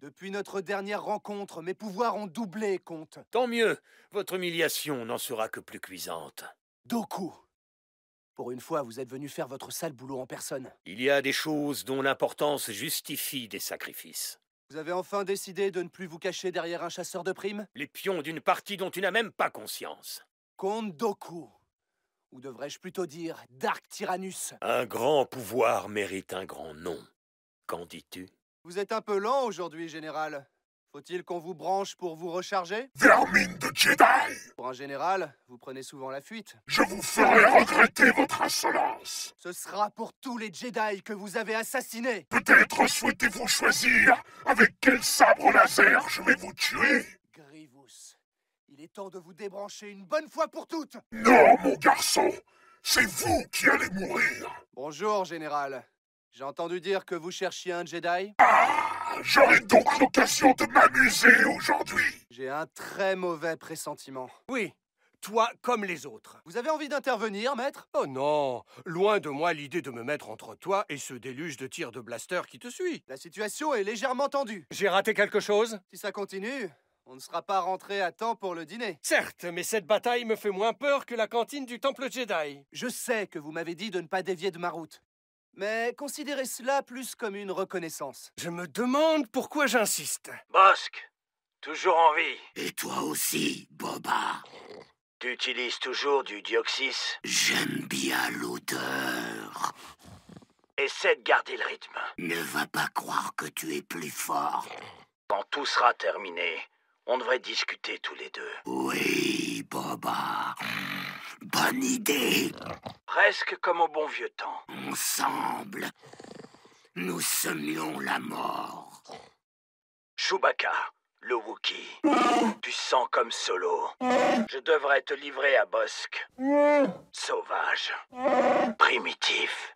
Depuis notre dernière rencontre, mes pouvoirs ont doublé, comte. Tant mieux. Votre humiliation n'en sera que plus cuisante. Doku Pour une fois, vous êtes venu faire votre sale boulot en personne. Il y a des choses dont l'importance justifie des sacrifices. Vous avez enfin décidé de ne plus vous cacher derrière un chasseur de primes Les pions d'une partie dont tu n'as même pas conscience. Comte Doku ou devrais-je plutôt dire Dark Tyrannus Un grand pouvoir mérite un grand nom. Qu'en dis-tu vous êtes un peu lent aujourd'hui, général. Faut-il qu'on vous branche pour vous recharger Vermine de Jedi Pour un général, vous prenez souvent la fuite. Je vous ferai regretter votre insolence Ce sera pour tous les Jedi que vous avez assassinés Peut-être souhaitez-vous choisir avec quel sabre laser je vais vous tuer Grievous, il est temps de vous débrancher une bonne fois pour toutes Non, mon garçon C'est vous qui allez mourir Bonjour, général. J'ai entendu dire que vous cherchiez un Jedi. Ah, J'aurai donc l'occasion de m'amuser aujourd'hui. J'ai un très mauvais pressentiment. Oui, toi comme les autres. Vous avez envie d'intervenir, maître Oh non, loin de moi l'idée de me mettre entre toi et ce déluge de tirs de blaster qui te suit. La situation est légèrement tendue. J'ai raté quelque chose Si ça continue, on ne sera pas rentré à temps pour le dîner. Certes, mais cette bataille me fait moins peur que la cantine du temple Jedi. Je sais que vous m'avez dit de ne pas dévier de ma route. Mais considérez cela plus comme une reconnaissance. Je me demande pourquoi j'insiste. Bosque, toujours en vie. Et toi aussi, Boba. Tu utilises toujours du dioxys J'aime bien l'odeur. Essaie de garder le rythme. Ne va pas croire que tu es plus fort. Quand tout sera terminé, on devrait discuter tous les deux. Oui, Boba bonne idée. Presque comme au bon vieux temps. Ensemble, nous semions la mort. Chewbacca, le Wookie. Tu sens comme Solo. Je devrais te livrer à Bosque. Sauvage. Primitif.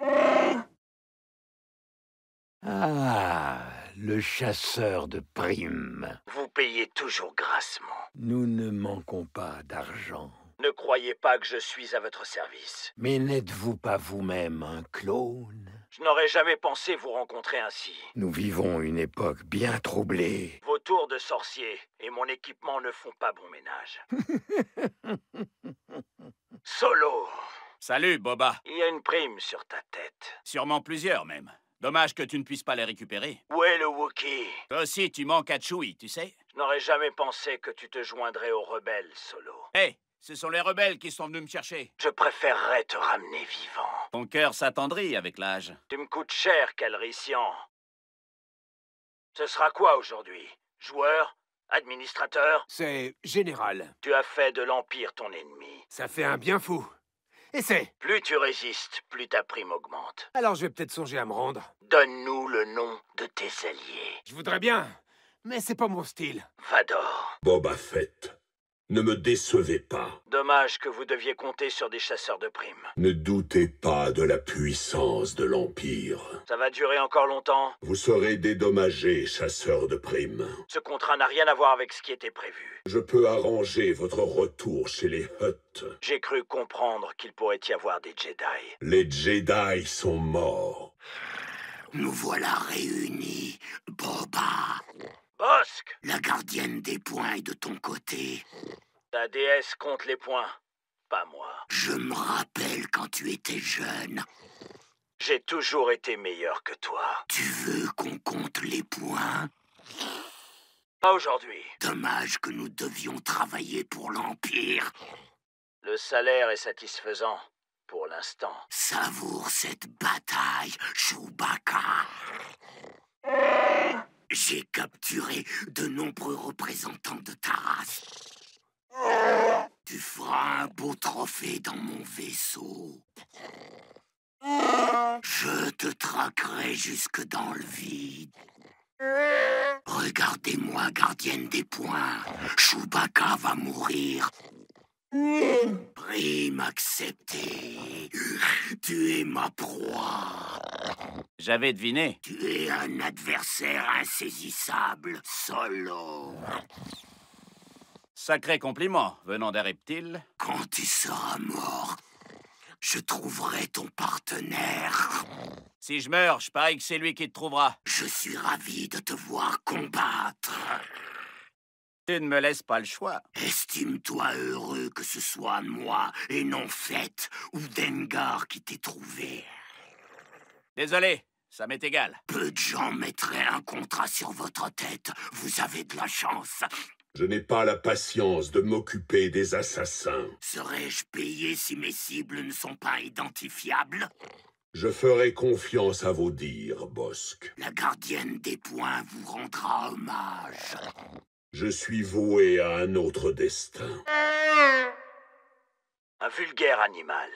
Ah, le chasseur de primes. Vous payez toujours grassement. Nous ne manquons pas d'argent. Ne croyez pas que je suis à votre service. Mais n'êtes-vous pas vous-même un clone Je n'aurais jamais pensé vous rencontrer ainsi. Nous vivons une époque bien troublée. Vos tours de sorcier et mon équipement ne font pas bon ménage. Solo Salut, Boba. Il y a une prime sur ta tête. Sûrement plusieurs, même. Dommage que tu ne puisses pas les récupérer. Où est le Wookie Toi aussi, tu manques à Chewie, tu sais. Je n'aurais jamais pensé que tu te joindrais aux rebelles, Solo. Hé, hey, ce sont les rebelles qui sont venus me chercher. Je préférerais te ramener vivant. Ton cœur s'attendrit avec l'âge. Tu me coûtes cher, Calrissian. Ce sera quoi aujourd'hui Joueur Administrateur C'est général. Tu as fait de l'Empire ton ennemi. Ça fait un bien fou. Essaye. Plus tu résistes, plus ta prime augmente. Alors je vais peut-être songer à me rendre. Donne-nous le nom de tes alliés. Je voudrais bien, mais c'est pas mon style. Vador. Boba Fett. Ne me décevez pas. Dommage que vous deviez compter sur des chasseurs de primes. Ne doutez pas de la puissance de l'Empire. Ça va durer encore longtemps Vous serez dédommagé, chasseur de primes. Ce contrat n'a rien à voir avec ce qui était prévu. Je peux arranger votre retour chez les hutt J'ai cru comprendre qu'il pourrait y avoir des Jedi. Les Jedi sont morts. Nous voilà réunis, Boba. Bosque La gardienne des points est de ton côté. Ta déesse compte les points, pas moi. Je me rappelle quand tu étais jeune. J'ai toujours été meilleur que toi. Tu veux qu'on compte les points Pas aujourd'hui. Dommage que nous devions travailler pour l'Empire. Le salaire est satisfaisant, pour l'instant. Savoure cette bataille, Chewbacca. J'ai capturé de nombreux représentants de ta race. Tu feras un beau trophée dans mon vaisseau. Je te traquerai jusque dans le vide. Regardez-moi, gardienne des points. Chewbacca va mourir Prime accepté. Tu es ma proie. J'avais deviné. Tu es un adversaire insaisissable, solo. Sacré compliment venant d'un reptile. Quand tu seras mort, je trouverai ton partenaire. Si je meurs, je parie que c'est lui qui te trouvera. Je suis ravi de te voir combattre. Tu ne me laisses pas le choix. Estime-toi heureux que ce soit moi et non Fête ou Dengar qui t'ai trouvé. Désolé, ça m'est égal. Peu de gens mettraient un contrat sur votre tête. Vous avez de la chance. Je n'ai pas la patience de m'occuper des assassins. Serais-je payé si mes cibles ne sont pas identifiables Je ferai confiance à vos dires, Bosque. La gardienne des points vous rendra hommage. Je suis voué à un autre destin. Un vulgaire animal.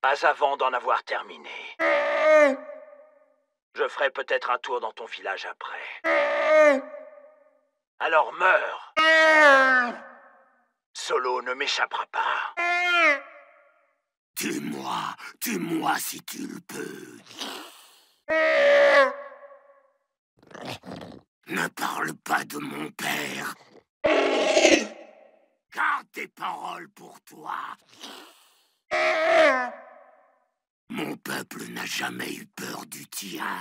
Pas avant d'en avoir terminé. Je ferai peut-être un tour dans ton village après. Alors meurs Solo ne m'échappera pas. Tue-moi, tue-moi si tu le peux. Ne parle pas de mon père. Garde tes paroles pour toi. Mon peuple n'a jamais eu peur du tien.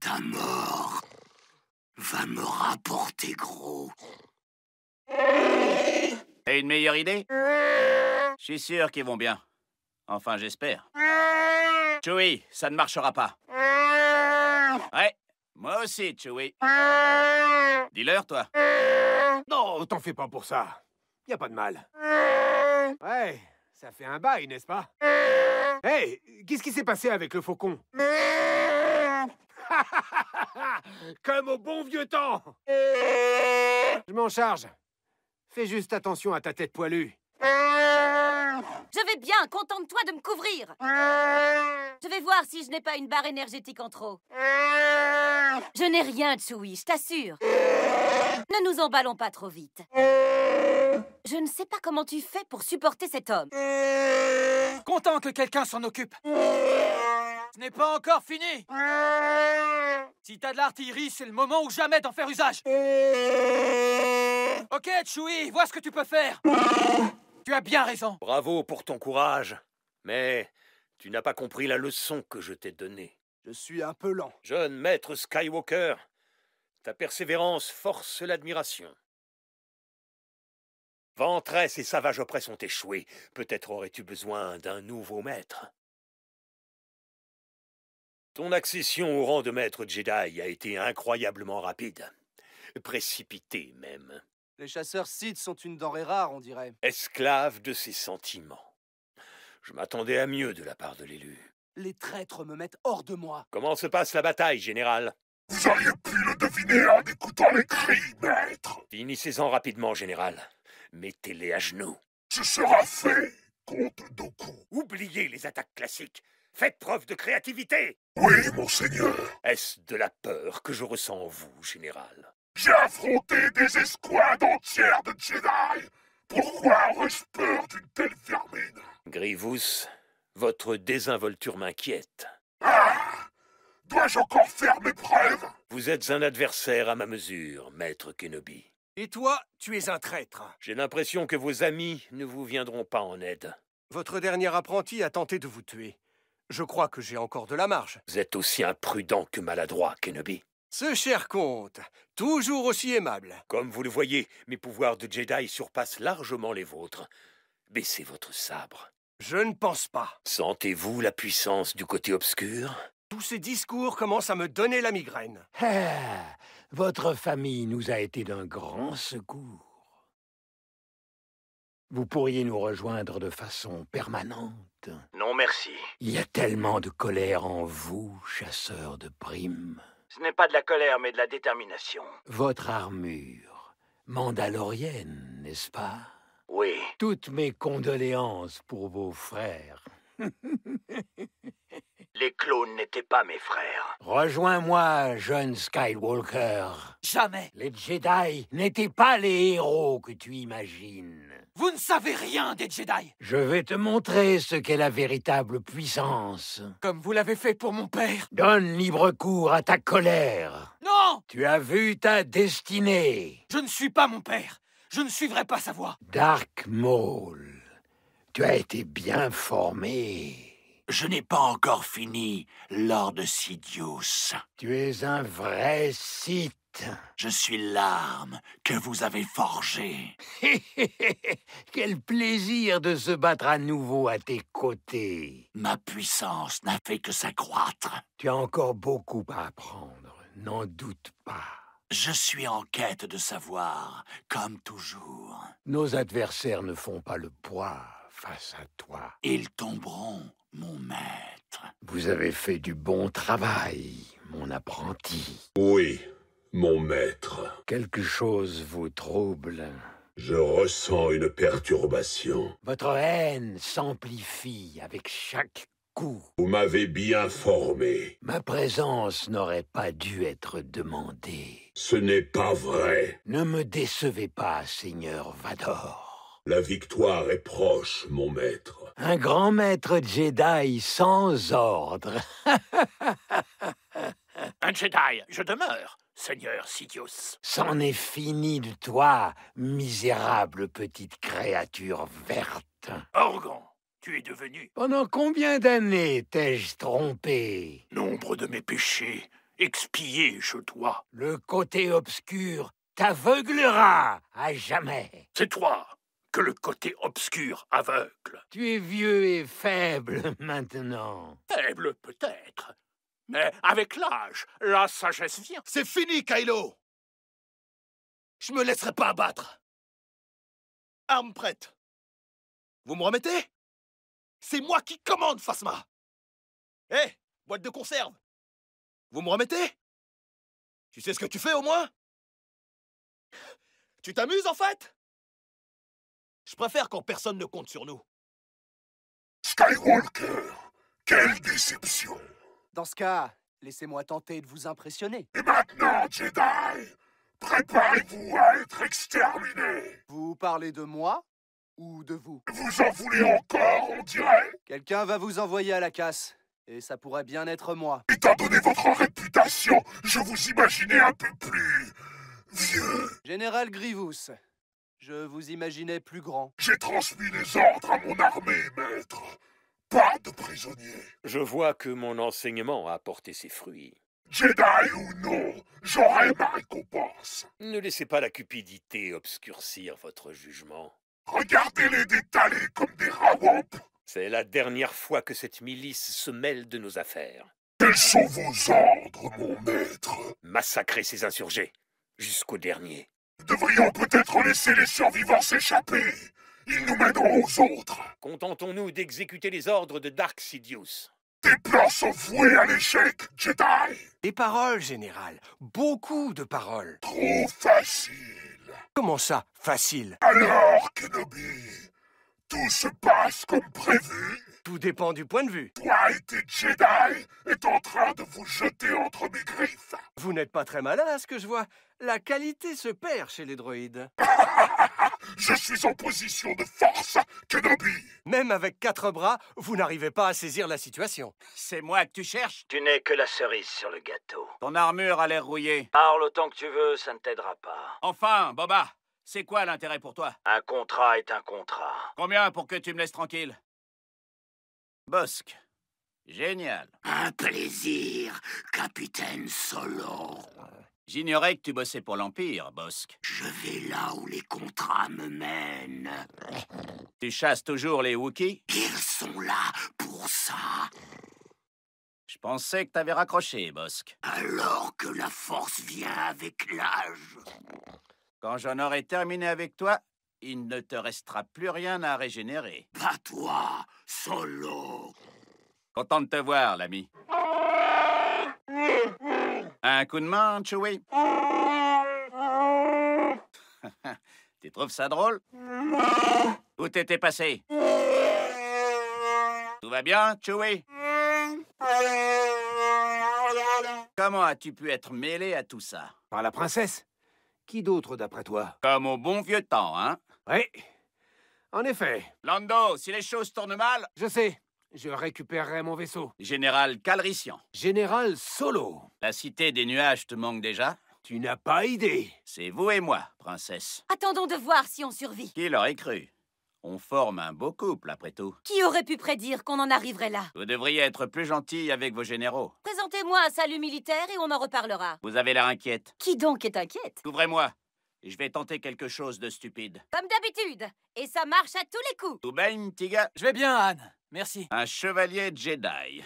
Ta mort va me rapporter gros. et une meilleure idée Je suis sûr qu'ils vont bien. Enfin, j'espère. Chewie, ça ne marchera pas. Ouais, moi aussi, Chewie. Dis-leur, toi. Non, t'en fais pas pour ça. Y a pas de mal. Ouais, ça fait un bail, n'est-ce pas Hey, qu'est-ce qui s'est passé avec le faucon Comme au bon vieux temps Je m'en charge. Fais juste attention à ta tête poilue. Je vais bien, contente-toi de me couvrir Je vais voir si je n'ai pas une barre énergétique en trop. Je n'ai rien, Chewie, je t'assure. Ne nous emballons pas trop vite. Je ne sais pas comment tu fais pour supporter cet homme. Content que quelqu'un s'en occupe. Ce n'est pas encore fini. Si t'as de l'artillerie, c'est le moment ou jamais d'en faire usage. Ok, Chewie, vois ce que tu peux faire. Tu as bien raison. Bravo pour ton courage. Mais tu n'as pas compris la leçon que je t'ai donnée. Je suis un peu lent. Jeune maître Skywalker, ta persévérance force l'admiration. Ventress et Savage Opress ont échoués. Peut-être aurais-tu besoin d'un nouveau maître. Ton accession au rang de maître Jedi a été incroyablement rapide. Précipitée même. Les chasseurs Sith sont une denrée rare, on dirait. Esclave de ses sentiments. Je m'attendais à mieux de la part de l'élu. Les traîtres me mettent hors de moi. Comment se passe la bataille, général Vous auriez pu le deviner en écoutant les cris, maître Finissez-en rapidement, général. Mettez-les à genoux. Ce sera fait, comte Doku. Oubliez les attaques classiques. Faites preuve de créativité. Oui, monseigneur. Est-ce de la peur que je ressens en vous, général j'ai affronté des escouades entières de Jedi Pourquoi aurais-je peur d'une telle vermine Grivous, votre désinvolture m'inquiète. Ah Dois-je encore faire mes preuves Vous êtes un adversaire à ma mesure, maître Kenobi. Et toi, tu es un traître. J'ai l'impression que vos amis ne vous viendront pas en aide. Votre dernier apprenti a tenté de vous tuer. Je crois que j'ai encore de la marge. Vous êtes aussi imprudent que maladroit, Kenobi. Ce cher comte, toujours aussi aimable. Comme vous le voyez, mes pouvoirs de Jedi surpassent largement les vôtres. Baissez votre sabre. Je ne pense pas. Sentez-vous la puissance du côté obscur Tous ces discours commencent à me donner la migraine. Ah, votre famille nous a été d'un grand secours. Vous pourriez nous rejoindre de façon permanente. Non, merci. Il y a tellement de colère en vous, chasseur de primes. Ce n'est pas de la colère, mais de la détermination. Votre armure, mandalorienne, n'est-ce pas Oui. Toutes mes condoléances pour vos frères. Les clones n'étaient pas mes frères. Rejoins-moi, jeune Skywalker. Jamais. Les Jedi n'étaient pas les héros que tu imagines. Vous ne savez rien des Jedi Je vais te montrer ce qu'est la véritable puissance. Comme vous l'avez fait pour mon père. Donne libre cours à ta colère. Non Tu as vu ta destinée. Je ne suis pas mon père. Je ne suivrai pas sa voie. Dark Maul, tu as été bien formé. Je n'ai pas encore fini, Lord Sidious. Tu es un vrai Sith. Je suis l'arme que vous avez forgée. Quel plaisir de se battre à nouveau à tes côtés. Ma puissance n'a fait que s'accroître. Tu as encore beaucoup à apprendre, n'en doute pas. Je suis en quête de savoir, comme toujours. Nos adversaires ne font pas le poids face à toi. Ils tomberont, mon maître. Vous avez fait du bon travail, mon apprenti. Oui, mon maître. Quelque chose vous trouble. Je ressens une perturbation. Votre haine s'amplifie avec chaque coup. Vous m'avez bien formé. Ma présence n'aurait pas dû être demandée. Ce n'est pas vrai. Ne me décevez pas, Seigneur Vador. La victoire est proche, mon maître. Un grand maître Jedi sans ordre. Un Jedi, je demeure, Seigneur Sidious. C'en est fini de toi, misérable petite créature verte. Organ, tu es devenu. Pendant combien d'années t'ai-je trompé Nombre de mes péchés expiés, je dois. Le côté obscur t'aveuglera à jamais. C'est toi que le côté obscur aveugle. Tu es vieux et faible maintenant. Faible peut-être, mais avec l'âge, la sagesse vient. C'est fini, Kylo Je me laisserai pas abattre Arme prête Vous me remettez C'est moi qui commande, Fasma Hé, boîte de conserve Vous me remettez Tu sais ce que tu fais, au moins Tu t'amuses, en fait Je préfère quand personne ne compte sur nous. Skywalker, quelle déception dans ce cas, laissez-moi tenter de vous impressionner. Et maintenant, Jedi Préparez-vous à être exterminé Vous parlez de moi ou de vous Vous en voulez encore, on dirait Quelqu'un va vous envoyer à la casse. Et ça pourrait bien être moi. Étant donné votre réputation, je vous imaginais un peu plus... vieux. Général Grivous, je vous imaginais plus grand. J'ai transmis les ordres à mon armée, maître. Pas de prisonniers. Je vois que mon enseignement a apporté ses fruits. Jedi ou non, j'aurai ma récompense. Ne laissez pas la cupidité obscurcir votre jugement. Regardez-les détaler comme des rawampes. C'est la dernière fois que cette milice se mêle de nos affaires. Quels sont vos ordres, mon maître Massacrer ces insurgés, jusqu'au dernier. devrions peut-être laisser les survivants s'échapper. Ils nous mèneront aux autres Contentons-nous d'exécuter les ordres de Dark Sidious. Tes plans sont voués à l'échec, Jedi Des paroles, Général. Beaucoup de paroles. Trop facile. Comment ça, facile Alors, Kenobi, tout se passe comme prévu Tout dépend du point de vue. Toi et tes Jedi est en train de vous jeter entre mes griffes. Vous n'êtes pas très malin à ce que je vois. La qualité se perd chez les droïdes. Je suis en position de force, Kenobi Même avec quatre bras, vous n'arrivez pas à saisir la situation. C'est moi que tu cherches Tu n'es que la cerise sur le gâteau. Ton armure a l'air rouillée. Parle autant que tu veux, ça ne t'aidera pas. Enfin, Boba c'est quoi l'intérêt pour toi Un contrat est un contrat. Combien pour que tu me laisses tranquille Bosque. Génial. Un plaisir, capitaine Solo. J'ignorais que tu bossais pour l'Empire, Bosque. Je vais là où les contrats me mènent. Tu chasses toujours les Wookiees Ils sont là pour ça. Je pensais que t'avais raccroché, Bosque. Alors que la force vient avec l'âge. Quand j'en aurai terminé avec toi, il ne te restera plus rien à régénérer. Pas toi, solo. Content de te voir, l'ami. Un coup de main, Chewie Tu trouves ça drôle Où t'étais passé Tout va bien, Chewie Comment as-tu pu être mêlé à tout ça Par la princesse. Qui d'autre, d'après toi Comme au bon vieux temps, hein Oui. En effet. Lando, si les choses tournent mal... Je sais. Je récupérerai mon vaisseau. Général Calrician. Général Solo. La cité des nuages te manque déjà Tu n'as pas idée. C'est vous et moi, princesse. Attendons de voir si on survit. Qui l'aurait cru on forme un beau couple, après tout. Qui aurait pu prédire qu'on en arriverait là Vous devriez être plus gentil avec vos généraux. Présentez-moi un salut militaire et on en reparlera. Vous avez l'air inquiète. Qui donc est inquiète Ouvrez-moi. Je vais tenter quelque chose de stupide. Comme d'habitude. Et ça marche à tous les coups. Tout bien, gars Je vais bien, Anne. Merci. Un chevalier Jedi.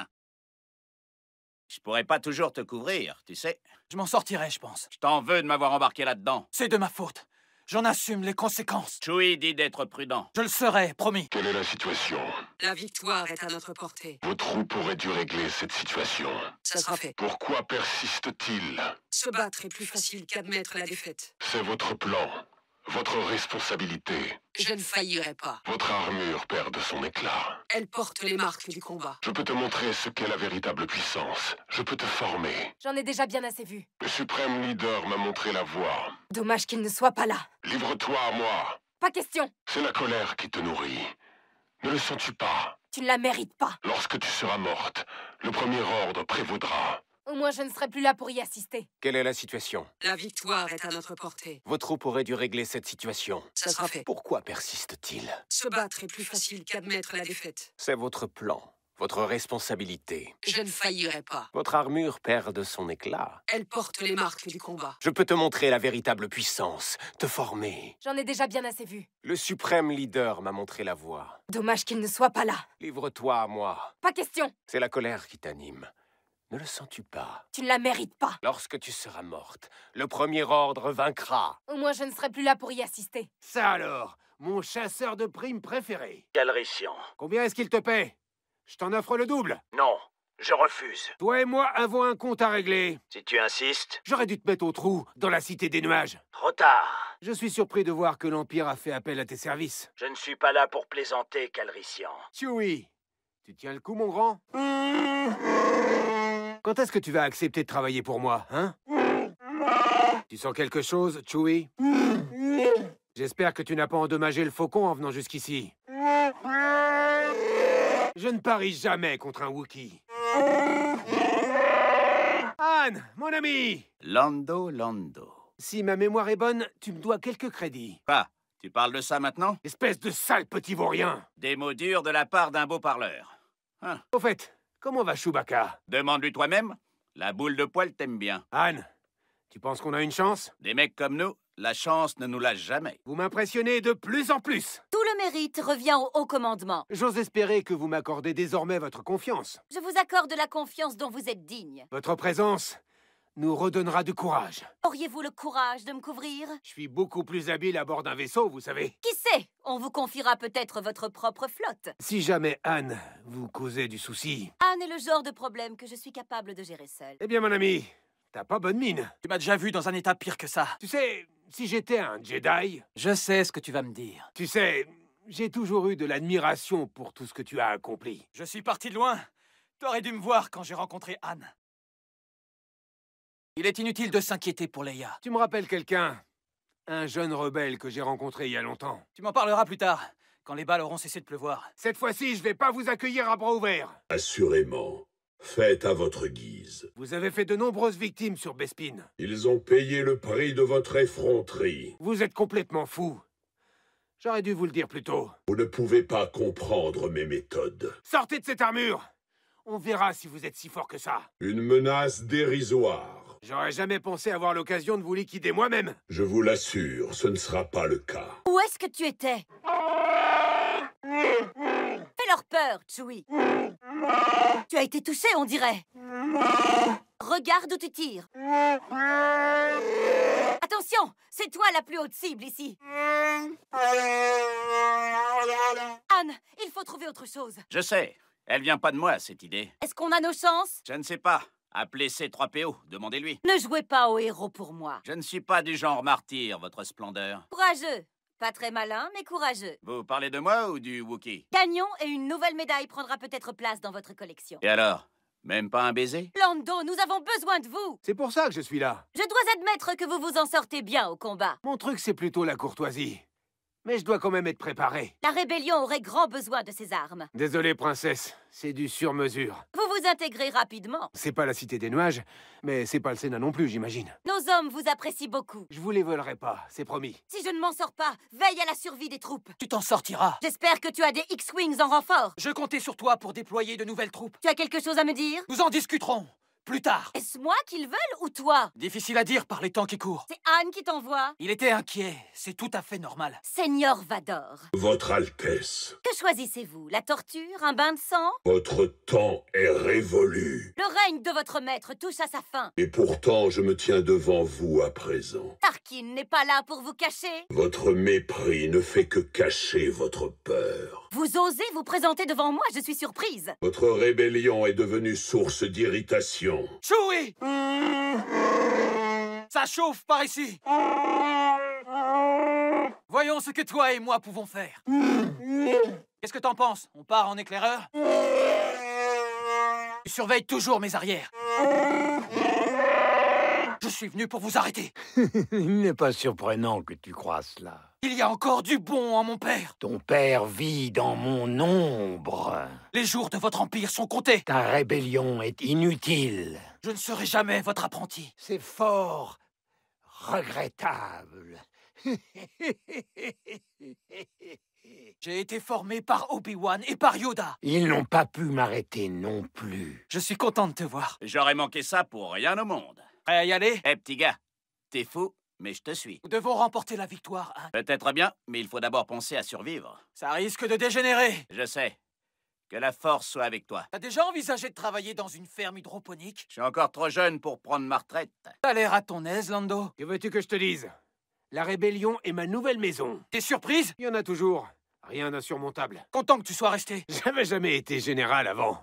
je pourrais pas toujours te couvrir, tu sais. Je m'en sortirai, je pense. Je t'en veux de m'avoir embarqué là-dedans. C'est de ma faute. J'en assume les conséquences. Chewie dit d'être prudent. Je le serai, promis. Quelle est la situation La victoire est à notre portée. Vos troupes auraient dû régler cette situation. Ça sera fait. Pourquoi persiste-t-il Se battre est plus facile qu'admettre la défaite. C'est votre plan. Votre responsabilité. Je ne faillirai pas. Votre armure perd de son éclat. Elle porte les marques du combat. Je peux te montrer ce qu'est la véritable puissance. Je peux te former. J'en ai déjà bien assez vu. Le suprême leader m'a montré la voie. Dommage qu'il ne soit pas là. Livre-toi à moi. Pas question. C'est la colère qui te nourrit. Ne le sens-tu pas Tu ne la mérites pas. Lorsque tu seras morte, le premier ordre prévaudra. Au moins, je ne serai plus là pour y assister. Quelle est la situation La victoire est à notre portée. Vos troupes auraient dû régler cette situation. Ça sera fait. Pourquoi persiste-t-il Se battre est plus facile qu'admettre la défaite. C'est votre plan. Votre responsabilité. Je ne faillirai pas. Votre armure perd de son éclat. Elle porte les marques du combat. Je peux te montrer la véritable puissance, te former. J'en ai déjà bien assez vu. Le suprême leader m'a montré la voie. Dommage qu'il ne soit pas là. Livre-toi à moi. Pas question. C'est la colère qui t'anime. Ne le sens-tu pas Tu ne la mérites pas Lorsque tu seras morte, le Premier Ordre vaincra Au moins je ne serai plus là pour y assister Ça alors Mon chasseur de primes préféré Calrician. Combien est-ce qu'il te paie Je t'en offre le double Non je refuse. Toi et moi avons un compte à régler. Si tu insistes... J'aurais dû te mettre au trou, dans la Cité des Nuages. Trop tard. Je suis surpris de voir que l'Empire a fait appel à tes services. Je ne suis pas là pour plaisanter, Calrician. oui, tu tiens le coup, mon grand Quand est-ce que tu vas accepter de travailler pour moi, hein Tu sens quelque chose, Chewie J'espère que tu n'as pas endommagé le faucon en venant jusqu'ici. Je ne parie jamais contre un Wookie. Anne, mon ami Lando, Lando. Si ma mémoire est bonne, tu me dois quelques crédits. Pas. Tu parles de ça maintenant Espèce de sale petit vaurien Des mots durs de la part d'un beau parleur. Hein. Au fait, Comment va Chewbacca Demande-lui toi-même. La boule de poil t'aime bien. Anne, tu penses qu'on a une chance Des mecs comme nous, la chance ne nous lâche jamais. Vous m'impressionnez de plus en plus. Tout le mérite revient au haut commandement. J'ose espérer que vous m'accordez désormais votre confiance. Je vous accorde la confiance dont vous êtes digne. Votre présence nous redonnera du courage. Auriez-vous le courage de me couvrir Je suis beaucoup plus habile à bord d'un vaisseau, vous savez. Qui sait On vous confiera peut-être votre propre flotte. Si jamais Anne vous causait du souci. Anne est le genre de problème que je suis capable de gérer seule. Eh bien, mon ami, t'as pas bonne mine. Tu m'as déjà vu dans un état pire que ça. Tu sais, si j'étais un Jedi... Je sais ce que tu vas me dire. Tu sais, j'ai toujours eu de l'admiration pour tout ce que tu as accompli. Je suis parti de loin. T'aurais dû me voir quand j'ai rencontré Anne. Il est inutile de s'inquiéter pour Leia. Tu me rappelles quelqu'un Un jeune rebelle que j'ai rencontré il y a longtemps. Tu m'en parleras plus tard, quand les balles auront cessé de pleuvoir. Cette fois-ci, je vais pas vous accueillir à bras ouverts. Assurément. Faites à votre guise. Vous avez fait de nombreuses victimes sur Bespin. Ils ont payé le prix de votre effronterie. Vous êtes complètement fou. J'aurais dû vous le dire plus tôt. Vous ne pouvez pas comprendre mes méthodes. Sortez de cette armure On verra si vous êtes si fort que ça. Une menace dérisoire. J'aurais jamais pensé avoir l'occasion de vous liquider moi-même. Je vous l'assure, ce ne sera pas le cas. Où est-ce que tu étais Fais-leur peur, Chewie. tu as été touché, on dirait. Regarde où tu tires. Attention, c'est toi la plus haute cible ici. Anne, il faut trouver autre chose. Je sais. Elle vient pas de moi, cette idée. Est-ce qu'on a nos chances Je ne sais pas. Appelez C3PO, demandez-lui. Ne jouez pas au héros pour moi. Je ne suis pas du genre martyr, votre splendeur. Courageux. Pas très malin, mais courageux. Vous parlez de moi ou du Wookie Canyon et une nouvelle médaille prendra peut-être place dans votre collection. Et alors Même pas un baiser Lando, nous avons besoin de vous C'est pour ça que je suis là. Je dois admettre que vous vous en sortez bien au combat. Mon truc, c'est plutôt la courtoisie mais je dois quand même être préparé. La rébellion aurait grand besoin de ces armes. Désolé, princesse, c'est du sur-mesure. Vous vous intégrez rapidement. C'est pas la Cité des Nuages, mais c'est pas le Sénat non plus, j'imagine. Nos hommes vous apprécient beaucoup. Je vous les volerai pas, c'est promis. Si je ne m'en sors pas, veille à la survie des troupes. Tu t'en sortiras. J'espère que tu as des X-Wings en renfort. Je comptais sur toi pour déployer de nouvelles troupes. Tu as quelque chose à me dire Nous en discuterons plus tard. Est-ce moi qu'ils veulent ou toi Difficile à dire par les temps qui courent. C'est Anne qui t'envoie. Il était inquiet, c'est tout à fait normal. Seigneur Vador. Votre Altesse. Que choisissez-vous La torture Un bain de sang Votre temps est révolu. Le règne de votre maître touche à sa fin. Et pourtant, je me tiens devant vous à présent. Tarkin n'est pas là pour vous cacher. Votre mépris ne fait que cacher votre peur. Vous osez vous présenter devant moi, je suis surprise Votre rébellion est devenue source d'irritation. Choui Ça chauffe par ici Voyons ce que toi et moi pouvons faire. Qu'est-ce que t'en penses On part en éclaireur Tu surveilles toujours mes arrières. Je suis venu pour vous arrêter. Il n'est pas surprenant que tu croies cela. Il y a encore du bon en mon père. Ton père vit dans mon ombre. Les jours de votre empire sont comptés. Ta rébellion est inutile. Je ne serai jamais votre apprenti. C'est fort regrettable. J'ai été formé par Obi-Wan et par Yoda. Ils n'ont pas pu m'arrêter non plus. Je suis content de te voir. J'aurais manqué ça pour rien au monde. Prêt y aller Eh, petit gars, t'es fou, mais je te suis. Nous devons remporter la victoire. Hein. Peut-être bien, mais il faut d'abord penser à survivre. Ça risque de dégénérer. Je sais. Que la force soit avec toi. T'as déjà envisagé de travailler dans une ferme hydroponique Je suis encore trop jeune pour prendre ma retraite. T'as l'air à ton aise, Lando. Que veux-tu que je te dise La rébellion est ma nouvelle maison. T'es surprise Il y en a toujours. Rien d'insurmontable. Content que tu sois resté. J'avais jamais été général avant.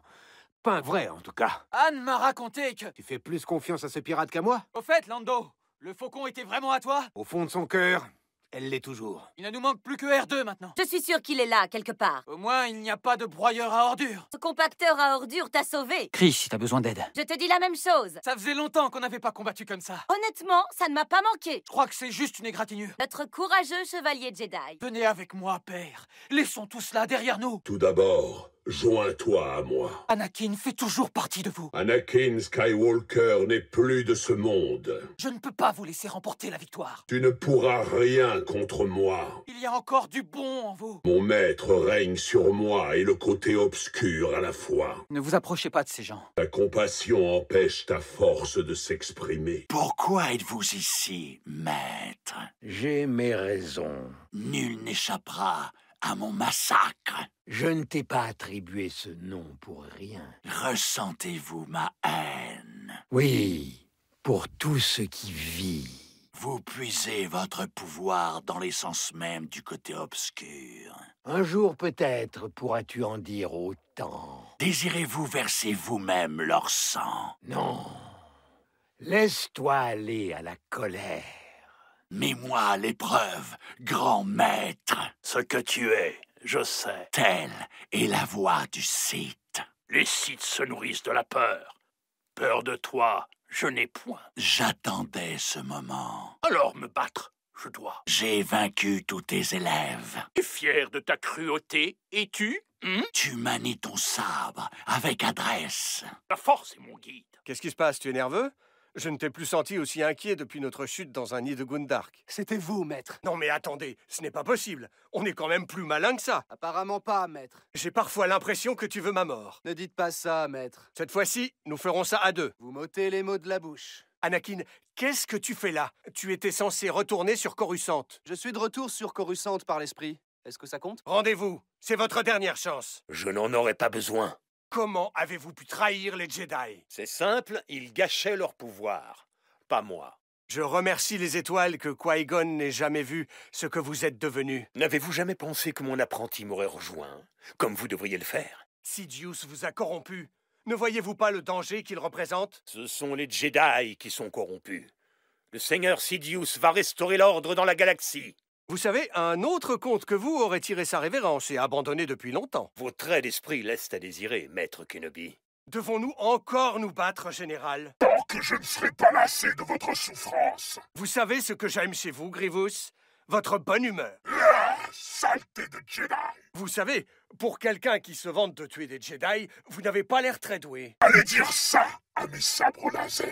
Pas un vrai, en tout cas. Anne m'a raconté que... Tu fais plus confiance à ce pirate qu'à moi Au fait, Lando, le faucon était vraiment à toi Au fond de son cœur, elle l'est toujours. Il ne nous manque plus que R2 maintenant. Je suis sûr qu'il est là, quelque part. Au moins, il n'y a pas de broyeur à ordures. Ce compacteur à ordures t'a sauvé. Chris, si t'as besoin d'aide. Je te dis la même chose. Ça faisait longtemps qu'on n'avait pas combattu comme ça. Honnêtement, ça ne m'a pas manqué. Je crois que c'est juste une égratignure. Notre courageux chevalier Jedi. Venez avec moi, père. Laissons tout cela derrière nous. Tout d'abord, Joins-toi à moi. Anakin fait toujours partie de vous. Anakin Skywalker n'est plus de ce monde. Je ne peux pas vous laisser remporter la victoire. Tu ne pourras rien contre moi. Il y a encore du bon en vous. Mon maître règne sur moi et le côté obscur à la fois. Ne vous approchez pas de ces gens. Ta compassion empêche ta force de s'exprimer. Pourquoi êtes-vous ici, maître J'ai mes raisons. Nul n'échappera à mon massacre. Je ne t'ai pas attribué ce nom pour rien. Ressentez-vous ma haine Oui, pour tout ce qui vit. Vous puisez votre pouvoir dans l'essence même du côté obscur. Un jour peut-être pourras-tu en dire autant. Désirez-vous verser vous-même leur sang Non. Laisse-toi aller à la colère. Mets-moi à l'épreuve, grand maître. Ce que tu es, je sais. Telle est la voix du site. Les Sith se nourrissent de la peur. Peur de toi, je n'ai point. J'attendais ce moment. Alors me battre, je dois. J'ai vaincu tous tes élèves. Tu fier de ta cruauté, es tu hmm? Tu manies ton sabre avec adresse. La force est mon guide. Qu'est-ce qui se passe Tu es nerveux je ne t'ai plus senti aussi inquiet depuis notre chute dans un nid de Gundark. C'était vous, maître. Non mais attendez, ce n'est pas possible. On est quand même plus malin que ça. Apparemment pas, maître. J'ai parfois l'impression que tu veux ma mort. Ne dites pas ça, maître. Cette fois-ci, nous ferons ça à deux. Vous m'ôtez les mots de la bouche. Anakin, qu'est-ce que tu fais là Tu étais censé retourner sur Coruscant. Je suis de retour sur Coruscant par l'esprit. Est-ce que ça compte Rendez-vous, c'est votre dernière chance. Je n'en aurai pas besoin. Comment avez-vous pu trahir les Jedi C'est simple, ils gâchaient leur pouvoir. Pas moi. Je remercie les étoiles que Qui-Gon n'ait jamais vu ce que vous êtes devenu. N'avez-vous jamais pensé que mon apprenti m'aurait rejoint, comme vous devriez le faire Sidious vous a corrompu. Ne voyez-vous pas le danger qu'il représente Ce sont les Jedi qui sont corrompus. Le Seigneur Sidious va restaurer l'ordre dans la galaxie. Vous savez, un autre comte que vous aurait tiré sa révérence et abandonné depuis longtemps. Vos traits d'esprit laissent à désirer, maître Kenobi. Devons-nous encore nous battre, général Tant que je ne serai pas lassé de votre souffrance Vous savez ce que j'aime chez vous, Grievous Votre bonne humeur. La saleté de Jedi Vous savez, pour quelqu'un qui se vante de tuer des Jedi, vous n'avez pas l'air très doué. Allez dire ça à mes sabres laser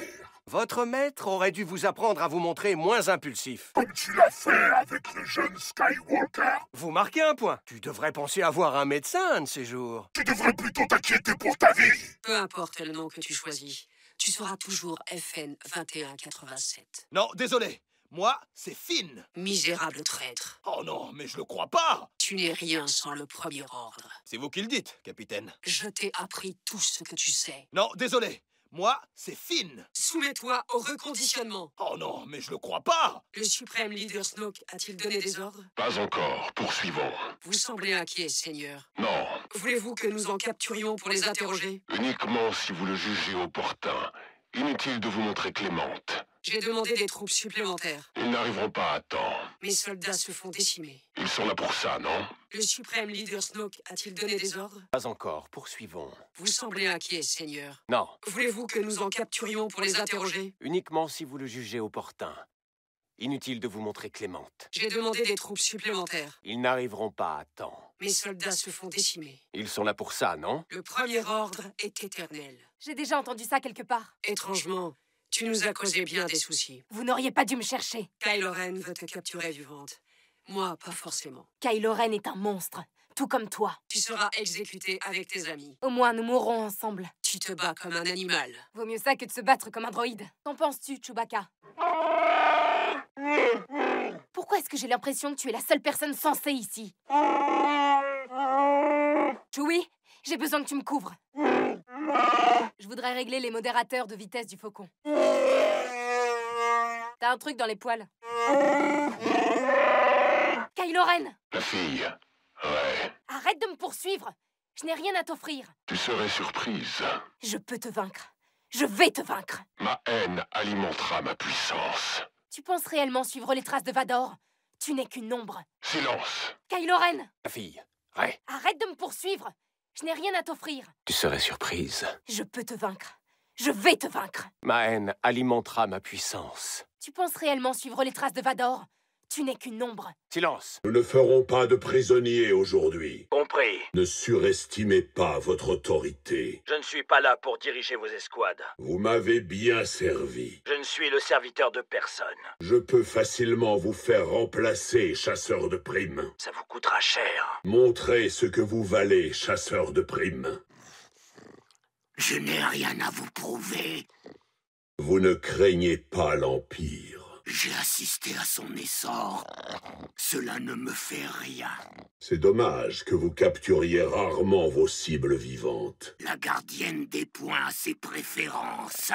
votre maître aurait dû vous apprendre à vous montrer moins impulsif. Comme tu l'as fait avec le jeune Skywalker. Vous marquez un point. Tu devrais penser avoir un médecin de ces jours. Tu devrais plutôt t'inquiéter pour ta vie. Peu importe le nom que tu choisis, tu seras toujours FN 2187. Non, désolé. Moi, c'est Finn. Misérable traître. Oh non, mais je le crois pas. Tu n'es rien sans le premier ordre. C'est vous qui le dites, capitaine. Je t'ai appris tout ce que tu sais. Non, désolé. Moi, c'est fine Soumets-toi au reconditionnement. Oh non, mais je le crois pas. Le suprême leader Snoke a-t-il donné des ordres Pas encore. Poursuivons. Vous semblez inquiet, Seigneur. Non. Voulez-vous que nous en capturions pour les interroger Uniquement si vous le jugez opportun. Inutile de vous montrer clémente. J'ai demandé des troupes supplémentaires. Ils n'arriveront pas à temps. Mes soldats se font décimer. Ils sont là pour ça, non Le suprême leader Snoke a-t-il donné des ordres Pas encore, poursuivons. Vous semblez inquiet, Seigneur. Non. Voulez-vous que nous en capturions pour les interroger Uniquement si vous le jugez opportun. Inutile de vous montrer clémente. J'ai demandé des troupes supplémentaires. Ils n'arriveront pas à temps. Mes soldats se font décimer. Ils sont là pour ça, non Le premier ordre est éternel. J'ai déjà entendu ça quelque part. Étrangement, tu nous as causé bien des soucis. Vous n'auriez pas dû me chercher. Kylo Ren veut te capturer vivante. Moi, pas forcément. Kylo Ren est un monstre, tout comme toi. Tu seras exécuté avec tes amis. Au moins, nous mourrons ensemble. Tu te bats comme un animal. Vaut mieux ça que de se battre comme un droïde. Qu'en penses-tu, Chewbacca Pourquoi est-ce que j'ai l'impression que tu es la seule personne sensée ici Chewie, j'ai besoin que tu me couvres. Je voudrais régler les modérateurs de vitesse du faucon. T'as un truc dans les poils. Kylo Ren La fille. Ouais. Arrête de me poursuivre Je n'ai rien à t'offrir. Tu serais surprise. Je peux te vaincre. Je vais te vaincre. Ma haine alimentera ma puissance. Tu penses réellement suivre les traces de Vador Tu n'es qu'une ombre. Silence Kylo Ren La fille. Ouais. Arrête de me poursuivre je n'ai rien à t'offrir. Tu serais surprise. Je peux te vaincre. Je vais te vaincre. Ma haine alimentera ma puissance. Tu penses réellement suivre les traces de Vador tu n'es qu'une ombre. Silence. Nous ne ferons pas de prisonniers aujourd'hui. Compris. Ne surestimez pas votre autorité. Je ne suis pas là pour diriger vos escouades. Vous m'avez bien servi. Je ne suis le serviteur de personne. Je peux facilement vous faire remplacer, chasseur de primes. Ça vous coûtera cher. Montrez ce que vous valez, chasseur de primes. Je n'ai rien à vous prouver. Vous ne craignez pas l'Empire. J'ai assisté à son essor. Cela ne me fait rien. C'est dommage que vous capturiez rarement vos cibles vivantes. La gardienne des points a ses préférences.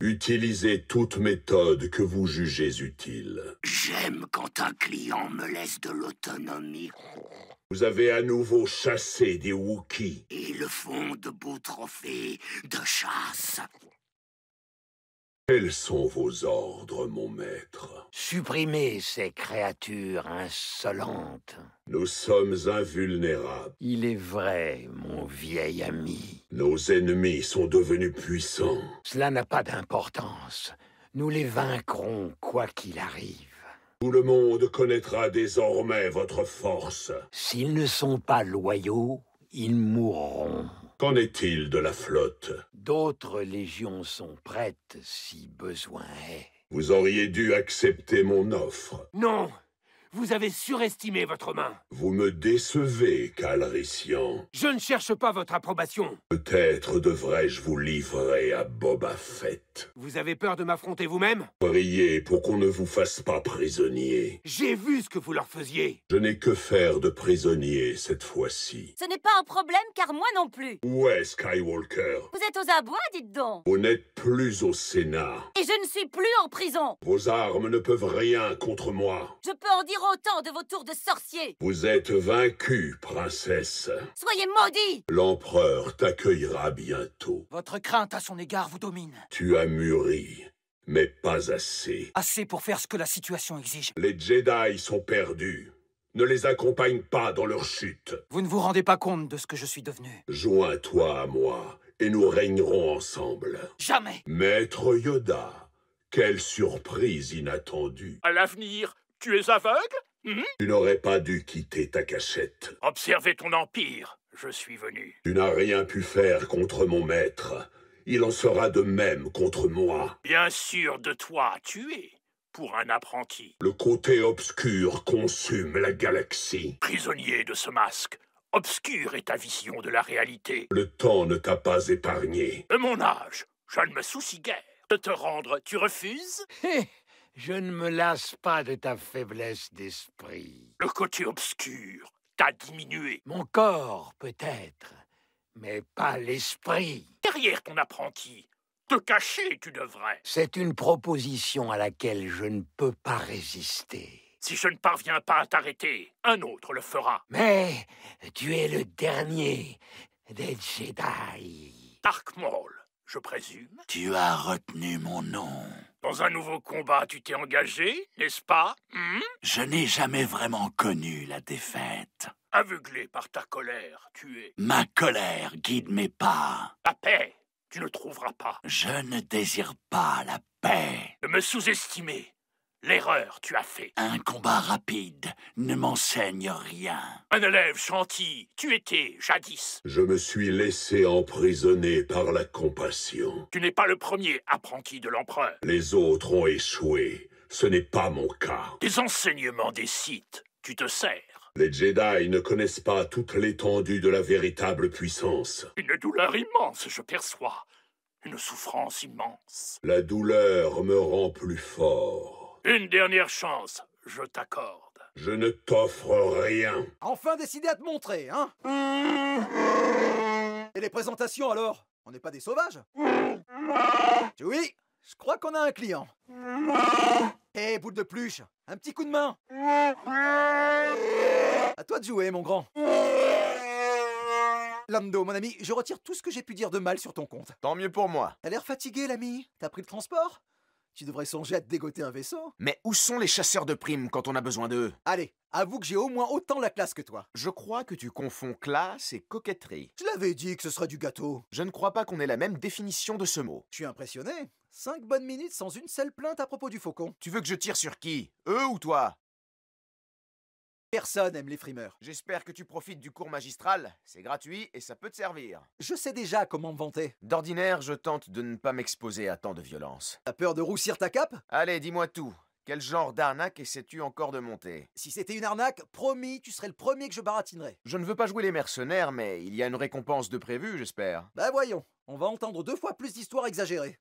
Utilisez toute méthode que vous jugez utile. J'aime quand un client me laisse de l'autonomie. Vous avez à nouveau chassé des Wookiees. Ils le font de beaux trophées de chasse. Quels sont vos ordres, mon maître Supprimez ces créatures insolentes. Nous sommes invulnérables. Il est vrai, mon vieil ami. Nos ennemis sont devenus puissants. Cela n'a pas d'importance. Nous les vaincrons quoi qu'il arrive. Tout le monde connaîtra désormais votre force. S'ils ne sont pas loyaux, ils mourront. Qu'en est-il de la flotte D'autres légions sont prêtes si besoin est. Vous auriez dû accepter mon offre. Non vous avez surestimé votre main. Vous me décevez, Calrissian. Je ne cherche pas votre approbation. Peut-être devrais-je vous livrer à Boba Fett. Vous avez peur de m'affronter vous-même Priez pour qu'on ne vous fasse pas prisonnier. J'ai vu ce que vous leur faisiez. Je n'ai que faire de prisonnier cette fois-ci. Ce n'est pas un problème car moi non plus. Où est Skywalker Vous êtes aux abois, dites donc. Vous n'êtes plus au Sénat. Et je ne suis plus en prison. Vos armes ne peuvent rien contre moi. Je peux en dire autant de vos tours de sorcier Vous êtes vaincu, princesse. Soyez maudit L'empereur t'accueillera bientôt. Votre crainte à son égard vous domine. Tu as mûri, mais pas assez. Assez pour faire ce que la situation exige. Les Jedi sont perdus. Ne les accompagne pas dans leur chute. Vous ne vous rendez pas compte de ce que je suis devenu. Joins-toi à moi, et nous régnerons ensemble. Jamais Maître Yoda, quelle surprise inattendue. À l'avenir, tu es aveugle hmm Tu n'aurais pas dû quitter ta cachette. Observez ton empire. Je suis venu. Tu n'as rien pu faire contre mon maître. Il en sera de même contre moi. Bien sûr, de toi, tu es pour un apprenti. Le côté obscur consume la galaxie. Prisonnier de ce masque, obscur est ta vision de la réalité. Le temps ne t'a pas épargné. De mon âge, je ne me soucie guère. De te rendre, tu refuses je ne me lasse pas de ta faiblesse d'esprit. Le côté obscur t'a diminué. Mon corps, peut-être, mais pas l'esprit. Derrière ton apprenti, te cacher, tu devrais. C'est une proposition à laquelle je ne peux pas résister. Si je ne parviens pas à t'arrêter, un autre le fera. Mais tu es le dernier des Jedi. Dark Maul, je présume. Tu as retenu mon nom. Dans un nouveau combat, tu t'es engagé, n'est-ce pas hmm? Je n'ai jamais vraiment connu la défaite. Aveuglé par ta colère, tu es... Ma colère guide mes pas. La paix, tu ne trouveras pas. Je ne désire pas la paix. de me sous-estimer l'erreur, tu as fait. Un combat rapide ne m'enseigne rien. Un élève gentil, tu étais jadis. Je me suis laissé emprisonner par la compassion. Tu n'es pas le premier apprenti de l'empereur. Les autres ont échoué. Ce n'est pas mon cas. Des enseignements des sites, tu te sers. Les Jedi ne connaissent pas toute l'étendue de la véritable puissance. Une douleur immense, je perçois. Une souffrance immense. La douleur me rend plus fort. Une dernière chance, je t'accorde. Je ne t'offre rien. Enfin décidé à te montrer, hein Et les présentations alors On n'est pas des sauvages Oui, je crois qu'on a un client. Hé, eh, boule de pluche, un petit coup de main. À toi de jouer, mon grand. Lando, mon ami, je retire tout ce que j'ai pu dire de mal sur ton compte. Tant mieux pour moi. T'as l'air fatigué, l'ami T'as pris le transport tu devrais songer à te dégoter un vaisseau. Mais où sont les chasseurs de primes quand on a besoin d'eux Allez, avoue que j'ai au moins autant la classe que toi. Je crois que tu confonds classe et coquetterie. Je l'avais dit que ce serait du gâteau. Je ne crois pas qu'on ait la même définition de ce mot. Je suis impressionné. Cinq bonnes minutes sans une seule plainte à propos du faucon. Tu veux que je tire sur qui Eux ou toi Personne aime les frimeurs. J'espère que tu profites du cours magistral. C'est gratuit et ça peut te servir. Je sais déjà comment me vanter. D'ordinaire, je tente de ne pas m'exposer à tant de violence. T'as peur de roussir ta cape Allez, dis-moi tout. Quel genre d'arnaque essaies-tu encore de monter Si c'était une arnaque, promis, tu serais le premier que je baratinerais. Je ne veux pas jouer les mercenaires, mais il y a une récompense de prévu, j'espère. Bah voyons, on va entendre deux fois plus d'histoires exagérées.